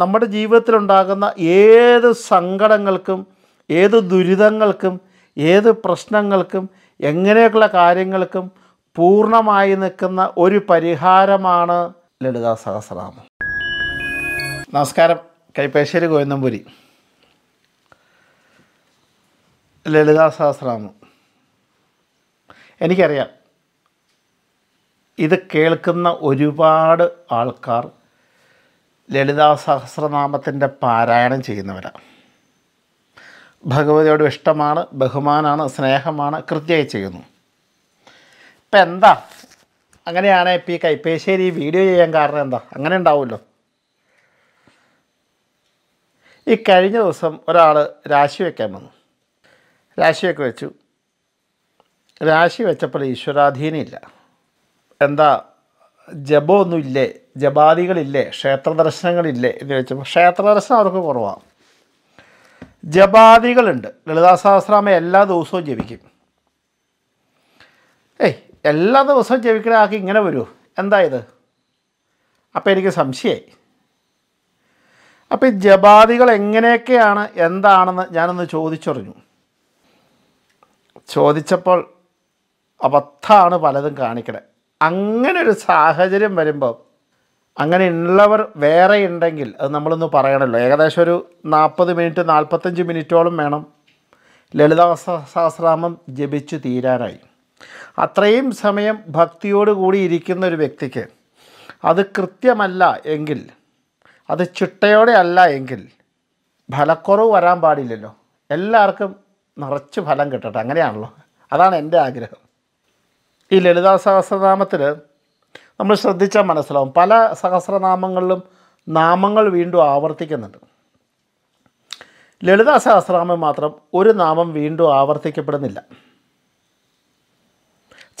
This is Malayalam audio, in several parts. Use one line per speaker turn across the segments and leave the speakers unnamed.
നമ്മുടെ ജീവിതത്തിലുണ്ടാകുന്ന ഏത് സങ്കടങ്ങൾക്കും ഏത് ദുരിതങ്ങൾക്കും ഏത് പ്രശ്നങ്ങൾക്കും എങ്ങനെയൊക്കെയുള്ള കാര്യങ്ങൾക്കും പൂർണ്ണമായി നിൽക്കുന്ന ഒരു പരിഹാരമാണ് ലളിതാ സഹസ്രനാമം നമസ്കാരം കൈപ്പേശ്ശേരി ഗോവിന്ദംപുരി ലളിതാ സഹസ്രനാമം എനിക്കറിയാം ഇത് കേൾക്കുന്ന ഒരുപാട് ആൾക്കാർ ലളിതാ സഹസ്രനാമത്തിൻ്റെ പാരായണം ചെയ്യുന്നവരാണ് ഭഗവതിയോട് ഇഷ്ടമാണ് ബഹുമാനമാണ് സ്നേഹമാണ് കൃത്യമായി ചെയ്യുന്നു ഇപ്പം എന്താ അങ്ങനെയാണ് ഇപ്പം ഈ കൈപ്പേശ്ശേരി വീഡിയോ ചെയ്യാൻ കാരണം എന്താ അങ്ങനെ ഉണ്ടാവുമല്ലോ ഈ കഴിഞ്ഞ ദിവസം ഒരാൾ രാശി വയ്ക്കാൻ വന്നു രാശിയൊക്കെ വെച്ചു രാശി വെച്ചപ്പോൾ ഇല്ല എന്താ ജപമൊന്നുമില്ലേ ജപാദികളില്ലേ ക്ഷേത്ര ദർശനങ്ങളില്ലേ എന്ന് ചോദിച്ചപ്പോൾ ക്ഷേത്ര ദർശനം അവർക്ക് കുറവാണ് ജപാദികളുണ്ട് ലളിതാസഹസ്രാമ എല്ലാ ദിവസവും ജപിക്കും ഏയ് എല്ലാ ദിവസവും ജപിക്കുന്ന ആൾക്ക് ഇങ്ങനെ വരൂ എന്താ ഇത് അപ്പോൾ എനിക്ക് സംശയമായി അപ്പോൾ ഈ ജപാദികൾ എങ്ങനെയൊക്കെയാണ് എന്താണെന്ന് ഞാനൊന്ന് ചോദിച്ചറിഞ്ഞു ചോദിച്ചപ്പോൾ അബദ്ധമാണ് പലതും കാണിക്കണേ അങ്ങനെ ഒരു സാഹചര്യം വരുമ്പോൾ അങ്ങനെ ഉള്ളവർ വേറെ ഉണ്ടെങ്കിൽ അത് നമ്മളൊന്ന് പറയണമല്ലോ ഏകദേശം ഒരു നാൽപ്പത് മിനിറ്റ് നാൽപ്പത്തഞ്ച് മിനിറ്റോളം വേണം ലളിതാസ സഹസ്രാമം ജപിച്ചു തീരാനായി അത്രയും സമയം ഭക്തിയോടുകൂടി ഇരിക്കുന്ന ഒരു വ്യക്തിക്ക് അത് കൃത്യമല്ല എങ്കിൽ അത് ചിട്ടയോടെ അല്ല എങ്കിൽ ഫലക്കുറവ് വരാൻ പാടില്ലല്ലോ എല്ലാവർക്കും നിറച്ച് ഫലം കിട്ടട്ടെ അങ്ങനെയാണല്ലോ അതാണ് എൻ്റെ ആഗ്രഹം ഈ ലളിതാ സഹസ്രനാമത്തിൽ നമ്മൾ ശ്രദ്ധിച്ചാൽ മനസ്സിലാവും പല സഹസ്രനാമങ്ങളിലും നാമങ്ങൾ വീണ്ടും ആവർത്തിക്കുന്നുണ്ട് ലളിതാ സഹസ്രനാമം മാത്രം ഒരു നാമം വീണ്ടും ആവർത്തിക്കപ്പെടുന്നില്ല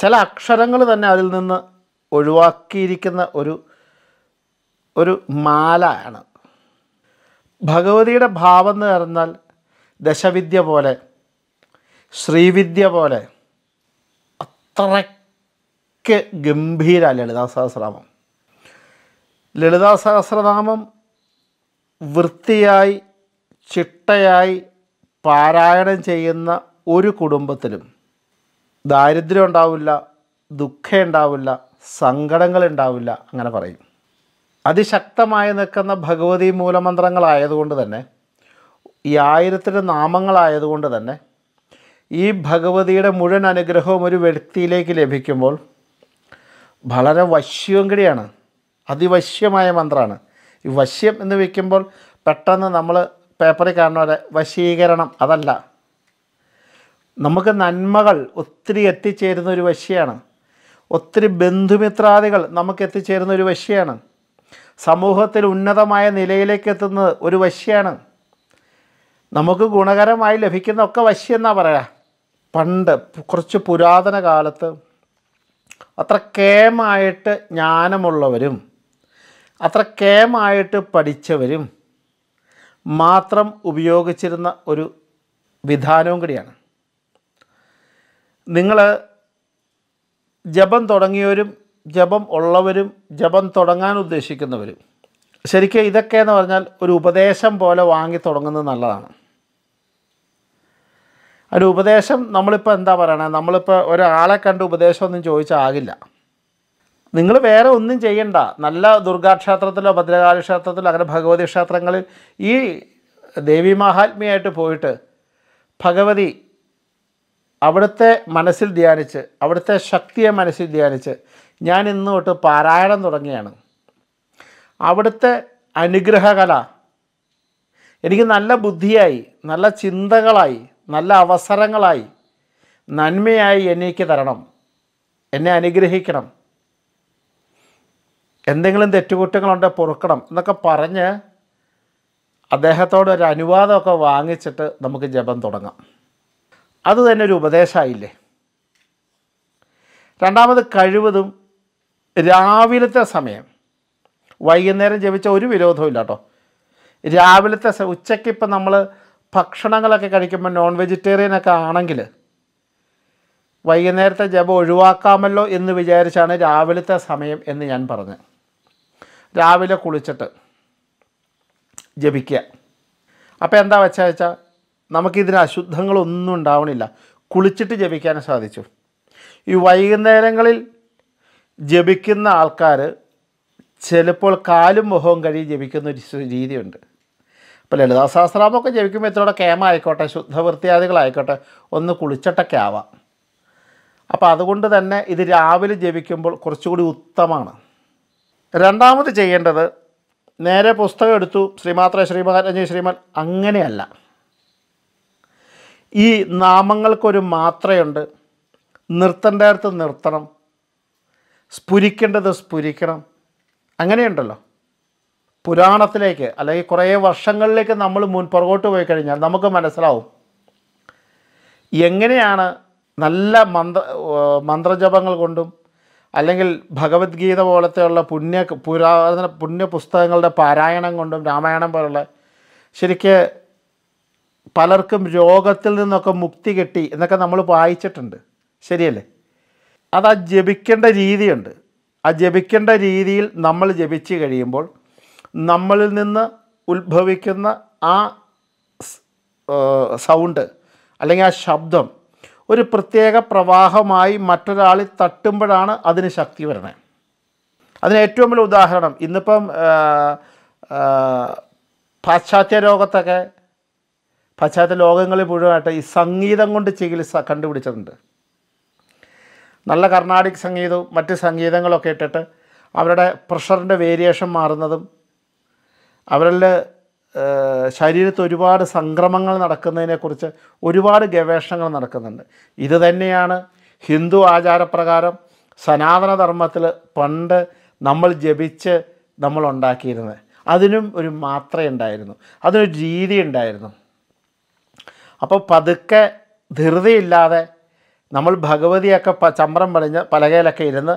ചില അക്ഷരങ്ങൾ തന്നെ അതിൽ നിന്ന് ഒഴിവാക്കിയിരിക്കുന്ന ഒരു ഒരു മാലയാണ് ഭഗവതിയുടെ ഭാവം എന്ന് പറഞ്ഞാൽ ദശവിദ്യ പോലെ ശ്രീവിദ്യ പോലെ അത്രയ്ക്ക് അത്രയ്ക്ക് ഗംഭീര ലളിതാ സഹസ്രനാമം ലളിതാ സഹസ്രനാമം വൃത്തിയായി ചിട്ടയായി പാരായണം ചെയ്യുന്ന ഒരു കുടുംബത്തിലും ദാരിദ്ര്യം ഉണ്ടാവില്ല ദുഃഖം ഉണ്ടാവില്ല സങ്കടങ്ങൾ ഉണ്ടാവില്ല അങ്ങനെ പറയും അതിശക്തമായി നിൽക്കുന്ന ഭഗവതി മൂലമന്ത്രങ്ങളായതുകൊണ്ട് തന്നെ ഈ ആയിരത്തിൻ്റെ നാമങ്ങളായതുകൊണ്ട് തന്നെ ഈ ഭഗവതിയുടെ മുഴുവൻ അനുഗ്രഹവും ഒരു വ്യക്തിയിലേക്ക് ലഭിക്കുമ്പോൾ വളരെ വശ്യവും കൂടിയാണ് അതിവശ്യമായ മന്ത്രമാണ് ഈ വശ്യം എന്ന് വയ്ക്കുമ്പോൾ പെട്ടെന്ന് നമ്മൾ പേപ്പറിൽ കാണുന്ന പോലെ വശീകരണം അതല്ല നമുക്ക് നന്മകൾ ഒത്തിരി എത്തിച്ചേരുന്ന ഒരു വശ്യയാണ് ഒത്തിരി ബന്ധുമിത്രാദികൾ നമുക്ക് എത്തിച്ചേരുന്ന ഒരു വശ്യയാണ് സമൂഹത്തിൽ ഉന്നതമായ നിലയിലേക്ക് എത്തുന്നത് ഒരു വശ്യമാണ് നമുക്ക് ഗുണകരമായി ലഭിക്കുന്നതൊക്കെ വശ്യം എന്നാണ് പറയാം പണ്ട് കുറച്ച് പുരാതന കാലത്ത് അത്ര കേമായിട്ട് ജ്ഞാനമുള്ളവരും അത്ര കേമായിട്ട് പഠിച്ചവരും മാത്രം ഉപയോഗിച്ചിരുന്ന ഒരു വിധാനവും കൂടിയാണ് നിങ്ങൾ ജപം തുടങ്ങിയവരും ജപം ഉള്ളവരും ജപം തുടങ്ങാൻ ഉദ്ദേശിക്കുന്നവരും ശരിക്കും ഇതൊക്കെ എന്ന് പറഞ്ഞാൽ ഒരു ഉപദേശം പോലെ വാങ്ങി തുടങ്ങുന്നത് നല്ലതാണ് ഒരു ഉപദേശം നമ്മളിപ്പോൾ എന്താ പറയണത് നമ്മളിപ്പോൾ ഒരാളെ കണ്ട് ഉപദേശമൊന്നും ചോദിച്ചാകില്ല നിങ്ങൾ വേറെ ഒന്നും ചെയ്യണ്ട നല്ല ദുർഗാക്ഷേത്രത്തിലോ ഭദ്രകാളി ക്ഷേത്രത്തിലോ അങ്ങനെ ഭഗവതി ക്ഷേത്രങ്ങളിൽ ഈ ദേവി മഹാത്മിയായിട്ട് പോയിട്ട് ഭഗവതി അവിടുത്തെ മനസ്സിൽ ധ്യാനിച്ച് അവിടുത്തെ ശക്തിയെ മനസ്സിൽ ധ്യാനിച്ച് ഞാൻ ഇന്ന് തൊട്ട് പാരായണം തുടങ്ങിയാണ് അവിടുത്തെ അനുഗ്രഹകല എനിക്ക് നല്ല ബുദ്ധിയായി നല്ല ചിന്തകളായി നല്ല അവസരങ്ങളായി നന്മയായി എനിക്ക് തരണം എന്നെ അനുഗ്രഹിക്കണം എന്തെങ്കിലും തെറ്റുകുറ്റങ്ങളുണ്ടെങ്കിൽ പൊറുക്കണം എന്നൊക്കെ പറഞ്ഞ് അദ്ദേഹത്തോടൊരു അനുവാദമൊക്കെ വാങ്ങിച്ചിട്ട് നമുക്ക് ജപം തുടങ്ങാം അത് തന്നെ ഒരു ഉപദേശമായില്ലേ രണ്ടാമത് കഴിവതും രാവിലത്തെ സമയം വൈകുന്നേരം ജപിച്ച ഒരു വിരോധവും ഇല്ല കേട്ടോ രാവിലത്തെ ഉച്ചയ്ക്കിപ്പം നമ്മൾ ഭക്ഷണങ്ങളൊക്കെ കഴിക്കുമ്പോൾ നോൺ വെജിറ്റേറിയൻ ഒക്കെ ആണെങ്കിൽ വൈകുന്നേരത്തെ ജപം ഒഴിവാക്കാമല്ലോ എന്ന് വിചാരിച്ചാണ് രാവിലത്തെ സമയം എന്ന് ഞാൻ പറഞ്ഞു രാവിലെ കുളിച്ചിട്ട് ജപിക്കുക അപ്പോൾ എന്താ വെച്ചാൽ വെച്ചാൽ നമുക്കിതിന് അശുദ്ധങ്ങളൊന്നും ഉണ്ടാവണില്ല കുളിച്ചിട്ട് ജപിക്കാൻ സാധിച്ചു ഈ വൈകുന്നേരങ്ങളിൽ ജപിക്കുന്ന ആൾക്കാർ ചിലപ്പോൾ കാലും മുഖവും കഴുകി ജപിക്കുന്ന ഒരു രീതിയുണ്ട് ഇപ്പോൾ ലളിതാ സഹസ്രാമൊക്കെ ജപിക്കുമ്പോൾ ഇത്രയുടെ കേമ ആയിക്കോട്ടെ ശുദ്ധവൃത്തിയാദികളായിക്കോട്ടെ ഒന്ന് കുളിച്ചിട്ടൊക്കെ ആവാം അപ്പോൾ അതുകൊണ്ട് തന്നെ ഇത് രാവിലെ ജപിക്കുമ്പോൾ കുറച്ചുകൂടി ഉത്തമമാണ് രണ്ടാമത് ചെയ്യേണ്ടത് നേരെ പുസ്തകം എടുത്തു ശ്രീമാത്ര ശ്രീമഹാരഞ്ജി ശ്രീമാൻ അങ്ങനെയല്ല ഈ നാമങ്ങൾക്കൊരു മാത്രയുണ്ട് നിർത്തേണ്ടടുത്ത് നിർത്തണം സ്ഫുരിക്കേണ്ടത് സ്ഫുരിക്കണം അങ്ങനെയുണ്ടല്ലോ പുരാണത്തിലേക്ക് അല്ലെങ്കിൽ കുറേ വർഷങ്ങളിലേക്ക് നമ്മൾ മുൻ പുറകോട്ട് പോയി കഴിഞ്ഞാൽ നമുക്ക് മനസ്സിലാവും എങ്ങനെയാണ് നല്ല മന്ത്ര മന്ത്രജപങ്ങൾ കൊണ്ടും അല്ലെങ്കിൽ ഭഗവത്ഗീത പോലത്തെയുള്ള പുണ്യ പുരാതന പുണ്യ പുസ്തകങ്ങളുടെ പാരായണം കൊണ്ടും രാമായണം പോലുള്ള ശരിക്ക് പലർക്കും രോഗത്തിൽ നിന്നൊക്കെ മുക്തി കിട്ടി എന്നൊക്കെ നമ്മൾ വായിച്ചിട്ടുണ്ട് ശരിയല്ലേ അത് ആ ജപിക്കേണ്ട രീതിയുണ്ട് ആ ജപിക്കേണ്ട രീതിയിൽ നമ്മൾ ജപിച്ച് കഴിയുമ്പോൾ നമ്മളിൽ നിന്ന് ഉത്ഭവിക്കുന്ന ആ സൗണ്ട് അല്ലെങ്കിൽ ആ ശബ്ദം ഒരു പ്രത്യേക പ്രവാഹമായി മറ്റൊരാളിൽ തട്ടുമ്പോഴാണ് അതിന് ശക്തി വരണേ അതിന് ഏറ്റവും വലിയ ഉദാഹരണം ഇന്നിപ്പം പാശ്ചാത്യ ലോകത്തൊക്കെ പാശ്ചാത്യ ലോകങ്ങളിൽ മുഴുവനായിട്ട് ഈ സംഗീതം കൊണ്ട് ചികിത്സ കണ്ടുപിടിച്ചിട്ടുണ്ട് നല്ല കർണാടിക് സംഗീതവും മറ്റ് സംഗീതങ്ങളൊക്കെ ഇട്ടിട്ട് അവരുടെ പ്രഷറിൻ്റെ വേരിയേഷൻ മാറുന്നതും അവരുടെ ശരീരത്ത് ഒരുപാട് സംക്രമങ്ങൾ നടക്കുന്നതിനെക്കുറിച്ച് ഒരുപാട് ഗവേഷണങ്ങൾ നടക്കുന്നുണ്ട് ഇത് തന്നെയാണ് ഹിന്ദു ആചാരപ്രകാരം സനാതനധർമ്മത്തിൽ പണ്ട് നമ്മൾ ജപിച്ച് നമ്മൾ ഉണ്ടാക്കിയിരുന്നത് അതിനും ഒരു മാത്ര ഉണ്ടായിരുന്നു അതിനൊരു രീതി ഉണ്ടായിരുന്നു അപ്പോൾ പതുക്കെ ധൃതിയില്ലാതെ നമ്മൾ ഭഗവതിയൊക്കെ പ ചമ്രം പറഞ്ഞ് പലകയിലൊക്കെ ഇരുന്ന്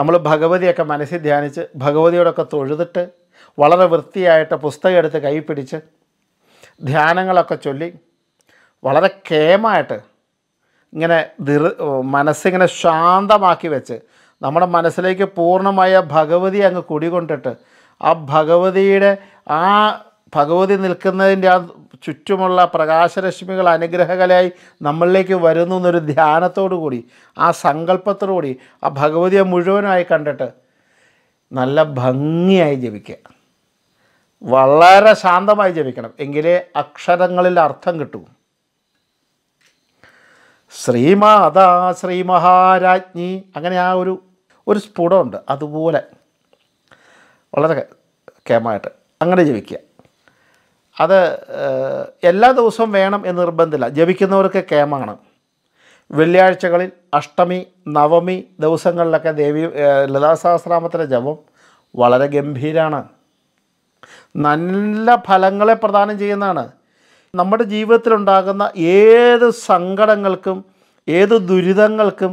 നമ്മൾ ഭഗവതിയൊക്കെ മനസ്സിൽ ധ്യാനിച്ച് ഭഗവതിയോടൊക്കെ തൊഴുതിട്ട് വളരെ വൃത്തിയായിട്ട് പുസ്തകം എടുത്ത് കൈ പിടിച്ച് ധ്യാനങ്ങളൊക്കെ ചൊല്ലി വളരെ കേമായിട്ട് ഇങ്ങനെ ദിർ മനസ്സിങ്ങനെ ശാന്തമാക്കി വെച്ച് നമ്മുടെ മനസ്സിലേക്ക് പൂർണ്ണമായ ഭഗവതി അങ്ങ് കുടികൊണ്ടിട്ട് ആ ഭഗവതിയുടെ ആ ഭഗവതി നിൽക്കുന്നതിൻ്റെ ആ ചുറ്റുമുള്ള പ്രകാശരശ്മികൾ അനുഗ്രഹകലയായി നമ്മളിലേക്ക് വരുന്നു എന്നൊരു ധ്യാനത്തോടു കൂടി ആ സങ്കല്പത്തോടു കൂടി ആ ഭഗവതിയെ മുഴുവനായി കണ്ടിട്ട് നല്ല ഭംഗിയായി ജപിക്കുക വളരെ ശാന്തമായി ജപിക്കണം എങ്കിലേ അക്ഷരങ്ങളിൽ അർത്ഥം കിട്ടൂ ശ്രീമാതാ ശ്രീ മഹാരാജ്ഞി അങ്ങനെ ആ ഒരു ഒരു സ്ഫുടമുണ്ട് അതുപോലെ വളരെ കേമായിട്ട് അങ്ങനെ ജപിക്കുക അത് എല്ലാ ദിവസവും വേണം എന്ന് നിർബന്ധമില്ല ജപിക്കുന്നവർക്ക് കേമാണ് വെള്ളിയാഴ്ചകളിൽ അഷ്ടമി നവമി ദിവസങ്ങളിലൊക്കെ ദേവി ലതാസഹസ്രാമത്തിലെ ജപം വളരെ ഗംഭീരമാണ് നല്ല ഫലങ്ങളെ പ്രദാനം ചെയ്യുന്നതാണ് നമ്മുടെ ജീവിതത്തിലുണ്ടാകുന്ന ഏത് സങ്കടങ്ങൾക്കും ഏത് ദുരിതങ്ങൾക്കും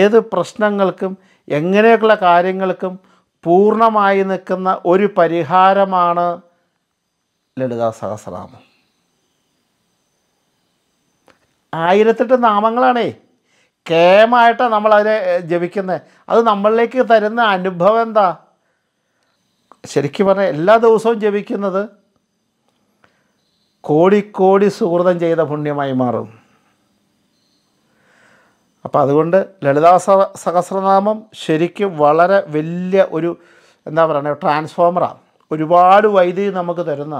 ഏത് പ്രശ്നങ്ങൾക്കും എങ്ങനെയൊക്കെയുള്ള കാര്യങ്ങൾക്കും പൂർണ്ണമായി നിൽക്കുന്ന ഒരു പരിഹാരമാണ് ലളിതാ സഹസ്രനാമം ആയിരത്തെട്ട് നാമങ്ങളാണേ കേമായിട്ടാണ് നമ്മളതിനെ ജപിക്കുന്നത് അത് നമ്മളിലേക്ക് തരുന്ന അനുഭവം എന്താ ശരിക്കും പറഞ്ഞാൽ എല്ലാ ദിവസവും ജപിക്കുന്നത് കോടിക്കോടി സുഹൃതം ചെയ്ത പുണ്യമായി മാറും അപ്പം അതുകൊണ്ട് ലളിതാ സഹസ്രനാമം ശരിക്കും വളരെ വലിയ ഒരു എന്താ പറയുക ട്രാൻസ്ഫോമറാണ് ഒരുപാട് വൈദ്യുതി നമുക്ക് തരുന്ന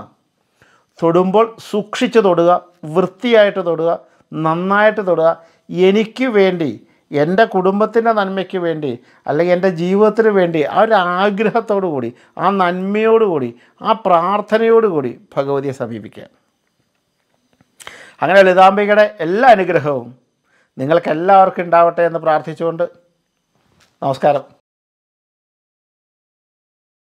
തൊടുമ്പോൾ സൂക്ഷിച്ച് തൊടുക വൃത്തിയായിട്ട് തൊടുക നന്നായിട്ട് തൊടുക എനിക്ക് വേണ്ടി എൻ്റെ കുടുംബത്തിൻ്റെ നന്മയ്ക്ക് വേണ്ടി അല്ലെങ്കിൽ എൻ്റെ ജീവിതത്തിന് വേണ്ടി ആ ഒരു ആഗ്രഹത്തോടു കൂടി ആ നന്മയോടുകൂടി ആ പ്രാർത്ഥനയോടുകൂടി ഭഗവതിയെ സമീപിക്കുക അങ്ങനെ ലളിതാംബികയുടെ എല്ലാ അനുഗ്രഹവും നിങ്ങൾക്കെല്ലാവർക്കും ഉണ്ടാവട്ടെ എന്ന് പ്രാർത്ഥിച്ചുകൊണ്ട് നമസ്കാരം